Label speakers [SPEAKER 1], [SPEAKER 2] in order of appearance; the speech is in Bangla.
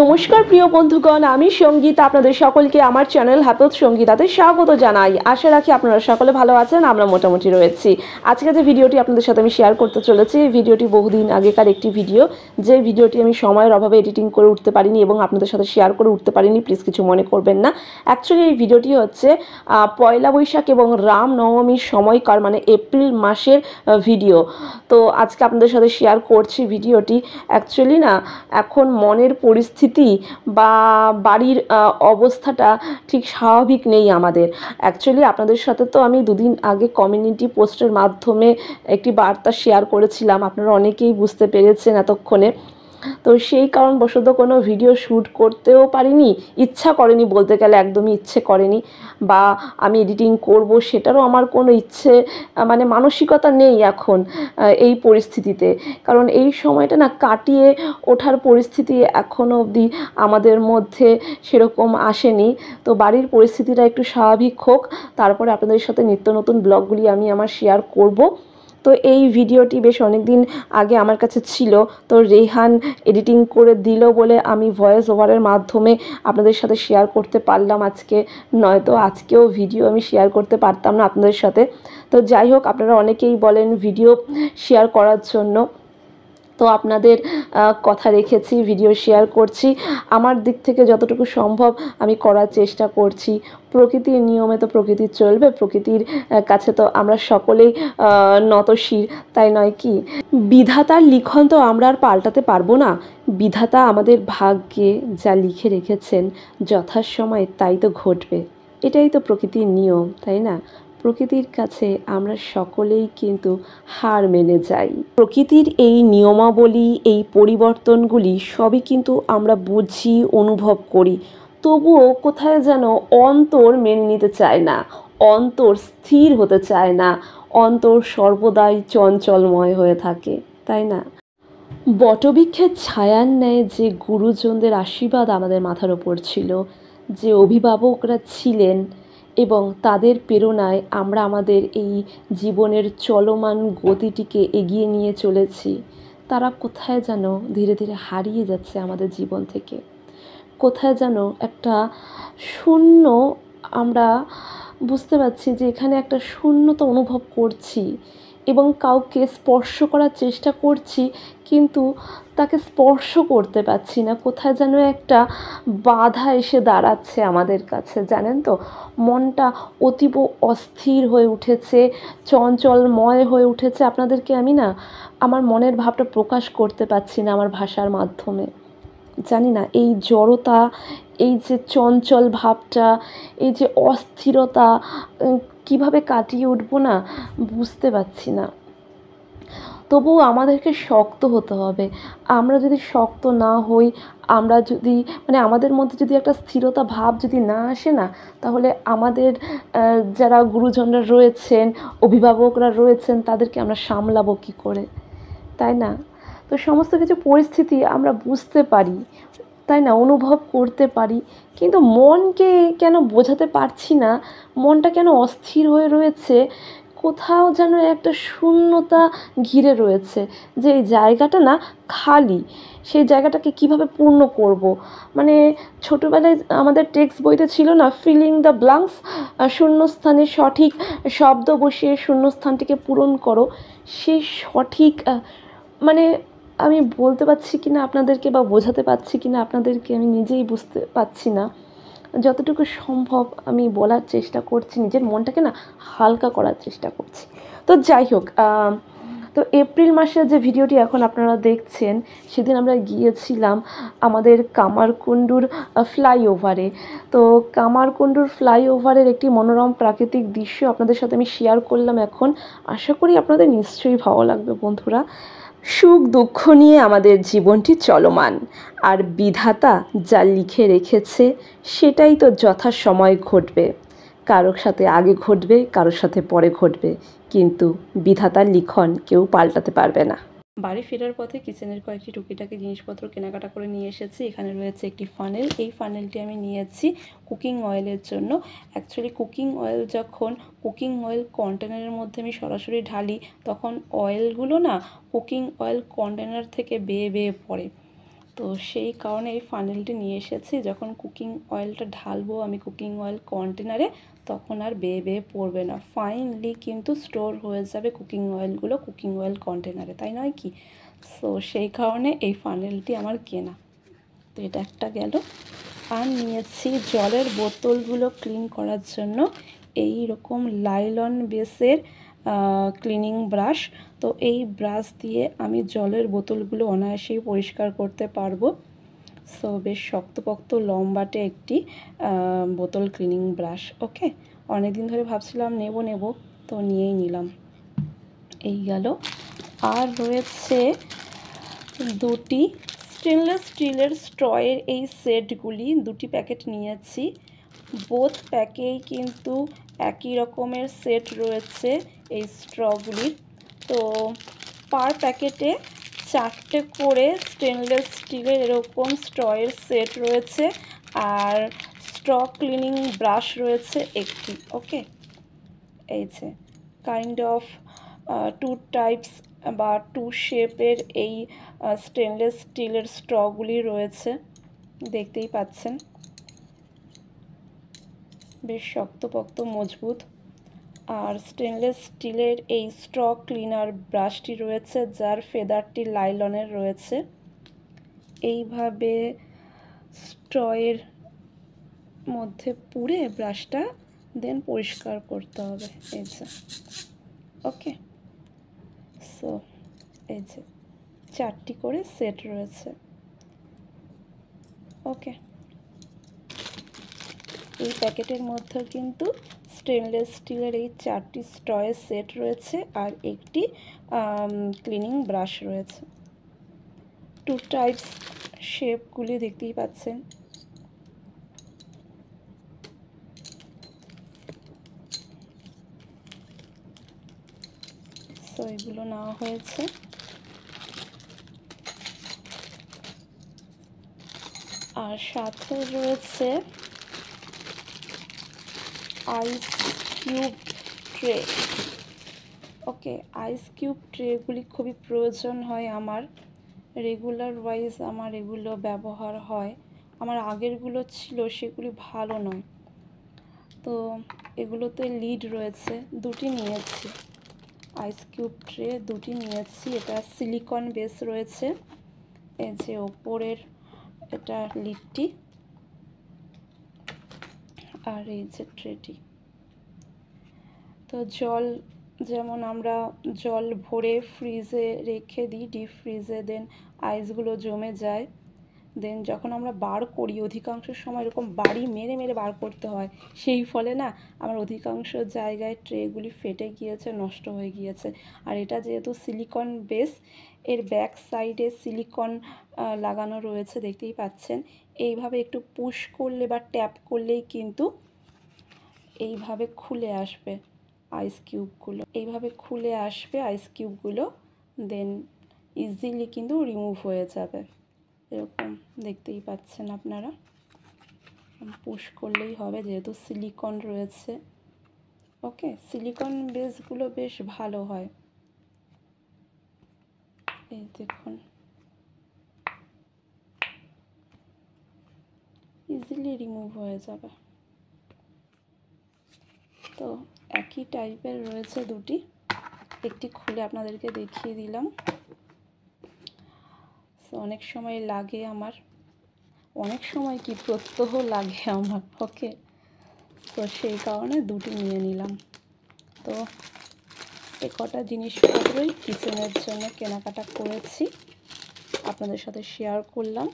[SPEAKER 1] নমস্কার প্রিয় বন্ধুগণ আমি সঙ্গীত আপনাদের সকলকে আমার চ্যানেল হাতত সঙ্গীতাতে স্বাগত জানাই আশা রাখি আপনারা সকলে ভালো আছেন আমরা মোটামুটি রয়েছি আজকে যে ভিডিওটি আপনাদের সাথে আমি শেয়ার করতে চলেছি ভিডিওটি বহুদিন আগেকার একটি ভিডিও যে ভিডিওটি আমি সময়ের অভাবে এডিটিং করে উঠতে পারিনি এবং আপনাদের সাথে শেয়ার করে উঠতে পারিনি প্লিজ কিছু মনে করবেন না অ্যাকচুয়ালি এই ভিডিওটি হচ্ছে পয়লা বৈশাখ এবং রাম নবমীর সময়কার মানে এপ্রিল মাসের ভিডিও তো আজকে আপনাদের সাথে শেয়ার করছি ভিডিওটি অ্যাকচুয়ালি না এখন মনের পরিস্থিতি স্থিতি বা বাড়ির অবস্থাটা ঠিক স্বাভাবিক নেই আমাদের অ্যাকচুয়ালি আপনাদের সাথে তো আমি দুদিন আগে কমিউনিটি পোস্টের মাধ্যমে একটি বার্তা শেয়ার করেছিলাম আপনারা অনেকেই বুঝতে পেরেছেন এতক্ষণে তো সেই কারণবশত কোনো ভিডিও শ্যুট করতেও পারিনি ইচ্ছা করেনি বলতে গেলে একদমই ইচ্ছে করেনি বা আমি এডিটিং করব সেটারও আমার কোনো ইচ্ছে মানে মানসিকতা নেই এখন এই পরিস্থিতিতে কারণ এই সময়টা না কাটিয়ে ওঠার পরিস্থিতি এখনও অবধি আমাদের মধ্যে সেরকম আসেনি তো বাড়ির পরিস্থিতিটা একটু স্বাভাবিক হোক তারপরে আপনাদের সাথে নিত্য নতুন ব্লগগুলি আমি আমার শেয়ার করব তো এই ভিডিওটি বেশ অনেক দিন আগে আমার কাছে ছিল তো রেহান এডিটিং করে দিল বলে আমি ভয়েস ওভারের মাধ্যমে আপনাদের সাথে শেয়ার করতে পারলাম আজকে নয়তো আজকেও ভিডিও আমি শেয়ার করতে পারতাম না আপনাদের সাথে তো যাই হোক আপনারা অনেকেই বলেন ভিডিও শেয়ার করার জন্য তো আপনাদের কথা রেখেছি ভিডিও শেয়ার করছি আমার দিক থেকে যতটুকু সম্ভব আমি করার চেষ্টা করছি প্রকৃতির নিয়মে তো প্রকৃতি চলবে প্রকৃতির কাছে তো আমরা সকলেই নতশির তাই নয় কি বিধাতার লিখন তো আমরা আর পাল্টাতে পারবো না বিধাতা আমাদের ভাগ্যে যা লিখে রেখেছেন যথাসময়ে তাই তো ঘটবে এটাই তো প্রকৃতির নিয়ম তাই না প্রকৃতির কাছে আমরা সকলেই কিন্তু হার মেনে যাই প্রকৃতির এই নিয়মাবলী এই পরিবর্তনগুলি সবই কিন্তু আমরা বুঝি অনুভব করি তবুও কোথায় যেন অন্তর মেনে নিতে চায় না অন্তর স্থির হতে চায় না অন্তর সর্বদাই চঞ্চলময় হয়ে থাকে তাই না বটবৃক্ষের ছায়ার ন্যায় যে গুরুজনদের আশীর্বাদ আমাদের মাথার ওপর ছিল যে অভিভাবকরা ছিলেন এবং তাদের প্রেরণায় আমরা আমাদের এই জীবনের চলমান গতিটিকে এগিয়ে নিয়ে চলেছি তারা কোথায় যেন ধীরে ধীরে হারিয়ে যাচ্ছে আমাদের জীবন থেকে কোথায় যেন একটা শূন্য আমরা বুঝতে পারছি যে এখানে একটা শূন্যতা অনুভব করছি এবং কাউকে স্পর্শ করার চেষ্টা করছি কিন্তু তাকে স্পর্শ করতে পারছি না কোথায় যেন একটা বাধা এসে দাঁড়াচ্ছে আমাদের কাছে জানেন তো মনটা অতীব অস্থির হয়ে উঠেছে চঞ্চলময় হয়ে উঠেছে আপনাদেরকে আমি না আমার মনের ভাবটা প্রকাশ করতে পারছি না আমার ভাষার মাধ্যমে জানি না এই জড়তা এই যে চঞ্চল ভাবটা এই যে অস্থিরতা কিভাবে কাটিয়ে উঠবো না বুঝতে পারছি না তবুও আমাদেরকে শক্ত হতে হবে আমরা যদি শক্ত না হই আমরা যদি মানে আমাদের মধ্যে যদি একটা স্থিরতা ভাব যদি না আসে না তাহলে আমাদের যারা গুরুজনরা রয়েছেন অভিভাবকরা রয়েছেন তাদেরকে আমরা সামলাবো কী করে তাই না তো সমস্ত কিছু পরিস্থিতি আমরা বুঝতে পারি তাই না অনুভব করতে পারি কিন্তু মনকে কেন বোঝাতে পারছি না মনটা কেন অস্থির হয়ে রয়েছে কোথাও যেন একটা শূন্যতা ঘিরে রয়েছে যে এই জায়গাটা না খালি সেই জায়গাটাকে কিভাবে পূর্ণ করব। মানে ছোটোবেলায় আমাদের টেক্সট বইতে ছিল না ফিলিং দ্য ব্লাঙ্কস শূন্যস্থানে সঠিক শব্দ বসিয়ে শূন্যস্থানটিকে পূরণ করো সেই সঠিক মানে আমি বলতে পারছি কি না আপনাদেরকে বা বোঝাতে পারছি কি না আপনাদেরকে আমি নিজেই বুঝতে পারছি না যতটুকু সম্ভব আমি বলার চেষ্টা করছি নিজের মনটাকে না হালকা করার চেষ্টা করছি তো যাই হোক তো এপ্রিল মাসের যে ভিডিওটি এখন আপনারা দেখছেন সেদিন আমরা গিয়েছিলাম আমাদের কামারকুণ্ডুর ফ্লাইওভারে তো কামারকুণ্ডুর ফ্লাইওভারের একটি মনোরম প্রাকৃতিক দৃশ্য আপনাদের সাথে আমি শেয়ার করলাম এখন আশা করি আপনাদের নিশ্চয়ই ভালো লাগবে বন্ধুরা সুখ দুঃখ নিয়ে আমাদের জীবনটি চলমান আর বিধাতা যা লিখে রেখেছে সেটাই তো যথাসময় ঘটবে কারোর সাথে আগে ঘটবে কারোর সাথে পরে ঘটবে কিন্তু বিধাতার লিখন কেউ পাল্টাতে পারবে না বাড়ি ফেরার পথে কিচেনের কয়েকটি টুকিটাকি জিনিসপত্র কেনাকাটা করে নিয়ে এসেছি এখানে রয়েছে একটি ফানেল এই ফানেলটি আমি নিয়েছি কুকিং অয়েলের জন্য অ্যাকচুয়ালি কুকিং অয়েল যখন কুকিং অয়েল কন্টেনারের মধ্যে আমি সরাসরি ঢালি তখন অয়েলগুলো না কুকিং অয়েল কন্টেনার থেকে বেয়ে বেয়ে পড়ে তো সেই কারণে এই ফানেলটি নিয়ে এসেছি যখন কুকিং অয়েলটা ঢালবো আমি কুকিং অয়েল কন্টেনারে তখন আর বেয়ে বেয়ে পড়বে না ফাইনলি কিন্তু স্টোর হয়ে যাবে কুকিং অয়েলগুলো কুকিং অয়েল কন্টেনারে তাই নয় কি সো সেই কারণে এই ফানেলটি আমার কেনা তো এটা একটা গেল আর নিয়েছি জলের বোতলগুলো ক্লিন করার জন্য এই রকম লাইলন বেসের ক্লিনিং ব্রাশ তো এই ব্রাশ দিয়ে আমি জলের বোতলগুলো অনায়াসেই পরিষ্কার করতে পারবো সো বেশ শক্তপোক্ত লম্বাটে একটি বোতল ক্লিনিং ব্রাশ ওকে অনেকদিন ধরে ভাবছিলাম নেব নেব তো নিয়েই নিলাম এই গেল আর রয়েছে দুটি স্টেনলেস স্টিলের স্ট্রয়ের এই সেটগুলি দুটি প্যাকেট নিয়েছি বোথ প্যাকেই কিন্তু একই রকমের সেট রয়েছে এই স্ট্রগুলির তো পার প্যাকেটে চারটে করে স্টেনলেস স্টিলের এরকম স্ট্রয়ের সেট রয়েছে আর স্ট্র ক্লিনিং ব্রাশ রয়েছে একটি ওকে এই যে কাইন্ড অফ টু টাইপস বা টু শেপের এই স্টেনলেস স্টিলের স্ট্রগুলি রয়েছে দেখতেই পাচ্ছেন বেশ শক্তপক্ত মজবুত আর স্টেনলেস স্টিলের এই স্ট্রক ক্লিনার ব্রাশটি রয়েছে যার ফেদারটি লাইলনের রয়েছে এইভাবে স্ট্রয়ের মধ্যে পুড়ে ব্রাশটা দেন পরিষ্কার করতে হবে এই যে ওকে সো এই যে চারটি করে সেট রয়েছে ওকে এই প্যাকেটের মধ্যে কিন্তু স্টেনলেস স্টিলের এই চারটি স্টয়ের সেট রয়েছে আর একটি ক্লিনিং ব্রাশ রয়েছে টু টাইপস শেপগুলি দেখতেই পাচ্ছেন এগুলো নেওয়া হয়েছে আর সাথে রয়েছে ice cube tray okay ice cube ট্রেগুলি খুবই প্রয়োজন হয় আমার রেগুলার ওয়াইজ আমার এগুলো ব্যবহার হয় আমার আগেরগুলো ছিল সেগুলি ভালো নয় তো এগুলোতে লিড রয়েছে দুটি নিয়েছি আইস কিউব ট্রে দুটি নিয়েছি এটা সিলিকন বেস রয়েছে এই যে ওপরের এটা লিডটি আর এই যে ট্রেটি তো জল যেমন আমরা জল ভরে ফ্রিজে রেখে দিই ডিপ ফ্রিজে দেন আইসগুলো জমে যায় দেন যখন আমরা বার করি অধিকাংশ সময় এরকম বাড়ি মেরে মেরে বার করতে হয় সেই ফলে না আমার অধিকাংশ জায়গায় ট্রেগুলি ফেটে গিয়েছে নষ্ট হয়ে গিয়েছে আর এটা যেহেতু সিলিকন বেস এর ব্যাক সাইডে সিলিকন লাগানো রয়েছে দেখতেই পাচ্ছেন এইভাবে একটু পুশ করলে বা ট্যাপ করলেই কিন্তু এইভাবে খুলে আসবে আইস কিউবগুলো এইভাবে খুলে আসবে আইস কিউবগুলো দেন ইজিলি কিন্তু রিমুভ হয়ে যাবে এরকম দেখতেই পাচ্ছেন আপনারা পুশ করলেই হবে যেহেতু সিলিকন রয়েছে ওকে সিলিকন বেসগুলো বেশ ভালো হয় এই দেখুন ইজিলি রিমুভ হয়ে যাবে তো একই টাইপের রয়েছে দুটি একটি খুলে আপনাদেরকে দেখিয়ে দিলাম অনেক সময় লাগে আমার অনেক সময় কি প্রত্যহ লাগে আমার ওকে তো সেই কারণে দুটি নিয়ে নিলাম তো এ কটা জিনিসপত্রই কিচেনের জন্য কেনাকাটা করেছি আপনাদের সাথে শেয়ার করলাম